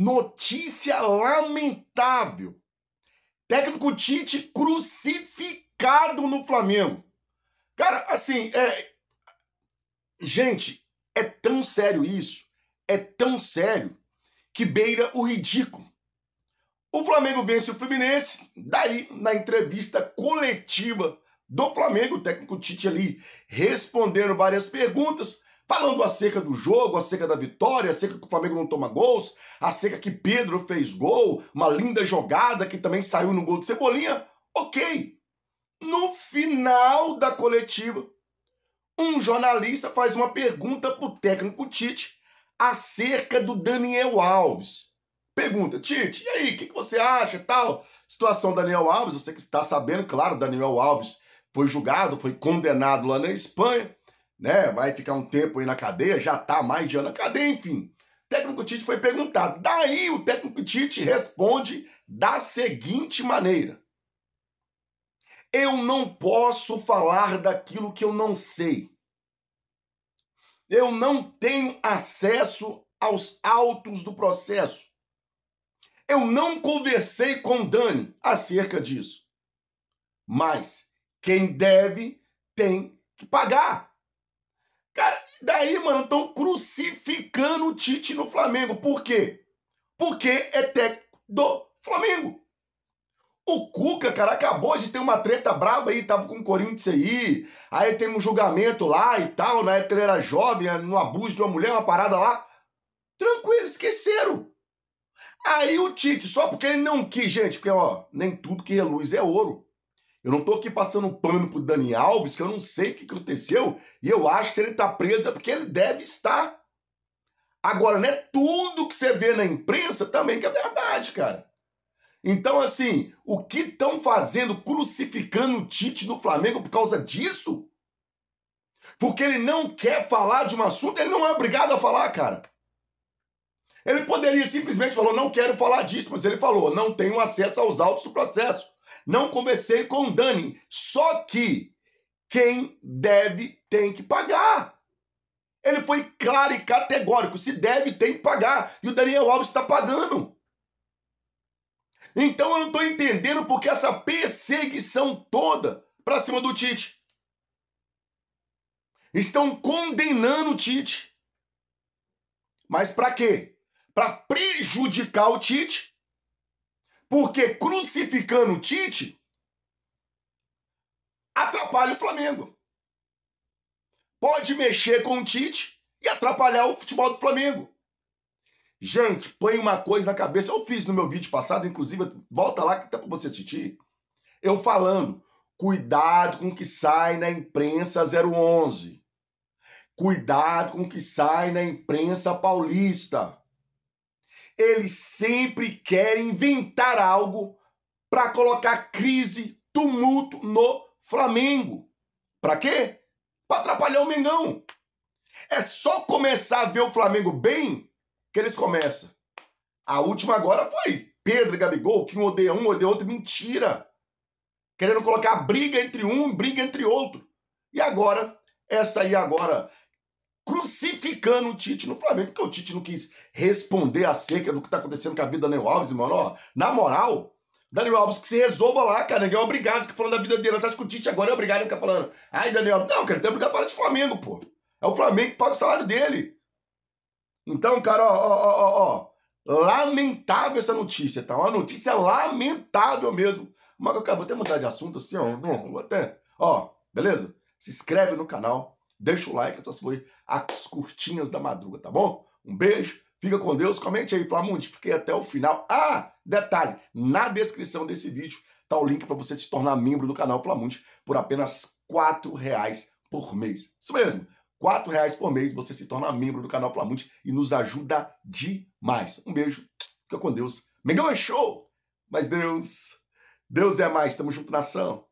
Notícia lamentável. Técnico Tite crucificado no Flamengo. Cara, assim, é... gente, é tão sério isso, é tão sério que beira o ridículo. O Flamengo vence o Fluminense, daí na entrevista coletiva do Flamengo, o técnico Tite ali respondendo várias perguntas, falando acerca do jogo, acerca da vitória, acerca que o Flamengo não toma gols, acerca que Pedro fez gol, uma linda jogada que também saiu no gol de Cebolinha. Ok. No final da coletiva, um jornalista faz uma pergunta para o técnico Tite acerca do Daniel Alves. Pergunta, Tite, e aí, o que, que, você acha tal? Situação Daniel Alves, você que está sabendo, claro, Daniel Alves foi julgado, foi condenado lá na Espanha né? Vai ficar um tempo aí na cadeia, já tá mais de ano na cadeia, enfim. O técnico Tite foi perguntado. Daí o técnico Tite responde da seguinte maneira: Eu não posso falar daquilo que eu não sei. Eu não tenho acesso aos autos do processo. Eu não conversei com Dani acerca disso. Mas quem deve tem que pagar. Cara, daí, mano, estão crucificando o Tite no Flamengo. Por quê? Porque é técnico do Flamengo. O Cuca, cara, acabou de ter uma treta braba aí, tava com o Corinthians aí, aí tem um julgamento lá e tal, na época ele era jovem, no abuso de uma mulher, uma parada lá. Tranquilo, esqueceram. Aí o Tite, só porque ele não quis, gente, porque, ó, nem tudo que reluz é ouro. Eu não tô aqui passando um pano pro Dani Alves, que eu não sei o que aconteceu, e eu acho que se ele tá preso é porque ele deve estar. Agora, não é tudo que você vê na imprensa também que é verdade, cara. Então, assim, o que estão fazendo crucificando o Tite no Flamengo por causa disso? Porque ele não quer falar de um assunto, ele não é obrigado a falar, cara. Ele poderia simplesmente falar, não quero falar disso, mas ele falou, não tenho acesso aos autos do processo. Não conversei com o Dani. Só que quem deve tem que pagar. Ele foi claro e categórico. Se deve, tem que pagar. E o Daniel Alves está pagando. Então eu não estou entendendo porque essa perseguição toda para cima do Tite. Estão condenando o Tite. Mas para quê? Para prejudicar o Tite porque crucificando o Tite atrapalha o Flamengo. Pode mexer com o Tite e atrapalhar o futebol do Flamengo. Gente, põe uma coisa na cabeça. Eu fiz no meu vídeo passado, inclusive, volta lá que tá para você assistir. Eu falando, cuidado com o que sai na imprensa 011. Cuidado com o que sai na imprensa paulista. Eles sempre querem inventar algo para colocar crise, tumulto no Flamengo. Para quê? Para atrapalhar o Mengão. É só começar a ver o Flamengo bem que eles começam. A última agora foi Pedro e Gabigol, que um odeia um, odeia outro. Mentira! Querendo colocar briga entre um, briga entre outro. E agora, essa aí agora crucificando o Tite no Flamengo, porque o Tite não quis responder acerca do que está acontecendo com a vida do Daniel Alves, mano. Ó, na moral, Daniel Alves, que se resolva lá, cara. Ninguém é obrigado que falando da vida dele. Você acha que o Tite agora é obrigado a ficar falando? Ai, Daniel, não, cara, tem obrigado a falar de Flamengo, pô. É o Flamengo que paga o salário dele. Então, cara, ó, ó, ó, ó. Lamentável essa notícia, tá? Uma notícia lamentável mesmo. Mas eu vou até mudar de assunto assim, ó. vou até. Ó, beleza? Se inscreve no canal deixa o like, essas foi as curtinhas da madruga, tá bom? Um beijo, fica com Deus, comente aí, Flamundi, fiquei até o final. Ah, detalhe, na descrição desse vídeo tá o link para você se tornar membro do canal Flamundi por apenas R$ reais por mês. Isso mesmo, R$ reais por mês você se torna membro do canal Flamundi e nos ajuda demais. Um beijo, fica com Deus. Mengão é show, mas Deus, Deus é mais, tamo junto nação.